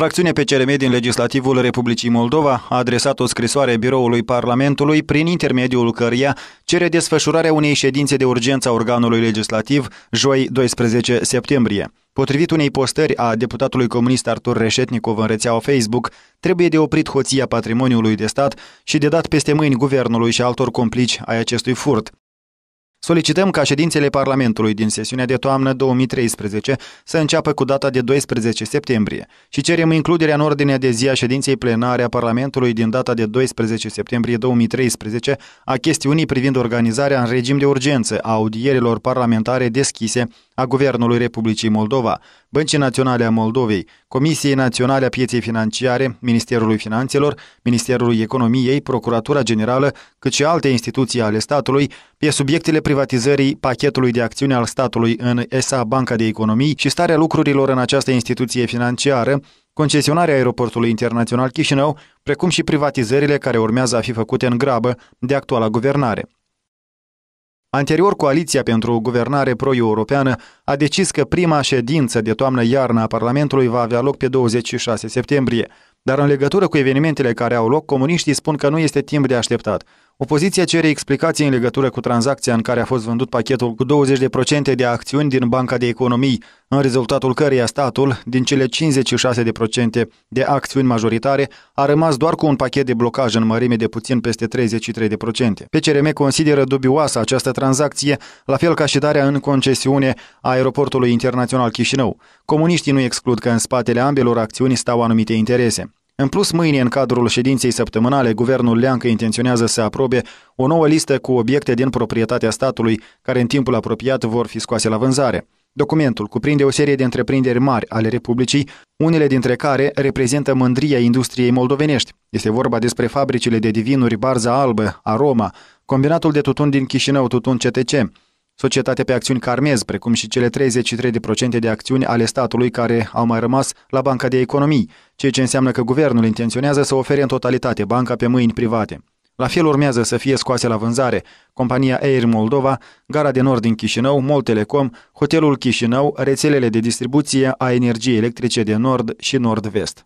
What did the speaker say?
Fracțiunea PCRM din Legislativul Republicii Moldova a adresat o scrisoare biroului Parlamentului prin intermediul căreia cere desfășurarea unei ședințe de urgență a organului legislativ joi 12 septembrie. Potrivit unei postări a deputatului comunist Artur Reșetnicov în rețeaua Facebook, trebuie de oprit hoția patrimoniului de stat și de dat peste mâini guvernului și altor complici ai acestui furt. Solicităm ca ședințele Parlamentului din sesiunea de toamnă 2013 să înceapă cu data de 12 septembrie și cerem includerea în ordinea de zi a ședinței plenare a Parlamentului din data de 12 septembrie 2013 a chestiunii privind organizarea în regim de urgență a audierilor parlamentare deschise a Guvernului Republicii Moldova, Băncii Naționale a Moldovei, Comisiei Naționale a Pieței Financiare, Ministerului Finanțelor, Ministerului Economiei, Procuratura Generală, cât și alte instituții ale statului, pe subiectele privatizării pachetului de acțiune al statului în ESA Banca de Economii și starea lucrurilor în această instituție financiară, concesionarea aeroportului internațional Chișinău, precum și privatizările care urmează a fi făcute în grabă de actuala guvernare. Anterior, Coaliția pentru Guvernare Pro-Europeană a decis că prima ședință de toamnă-iarnă a Parlamentului va avea loc pe 26 septembrie, dar în legătură cu evenimentele care au loc, comuniștii spun că nu este timp de așteptat. Opoziția cere explicații în legătură cu tranzacția în care a fost vândut pachetul cu 20% de acțiuni din Banca de Economii, în rezultatul căreia statul, din cele 56% de acțiuni majoritare, a rămas doar cu un pachet de blocaj în mărime de puțin peste 33%. PCRM consideră dubioasă această tranzacție, la fel ca și darea în concesiune a aeroportului internațional Chișinău. Comuniștii nu exclud că în spatele ambelor acțiuni stau anumite interese. În plus, mâine, în cadrul ședinței săptămânale, guvernul Leancă intenționează să aprobe o nouă listă cu obiecte din proprietatea statului, care în timpul apropiat vor fi scoase la vânzare. Documentul cuprinde o serie de întreprinderi mari ale Republicii, unele dintre care reprezintă mândria industriei moldovenești. Este vorba despre fabricile de divinuri Barza Albă, Aroma, combinatul de tutun din Chișinău, Tutun CTC, societatea pe acțiuni Carmez, precum și cele 33% de acțiuni ale statului care au mai rămas la Banca de Economii, ceea ce înseamnă că guvernul intenționează să ofere în totalitate banca pe mâini private. La fel urmează să fie scoase la vânzare compania Air Moldova, Gara de Nord din Chișinău, Mol Telecom, Hotelul Chișinău, rețelele de distribuție a energiei electrice de Nord și Nord-Vest.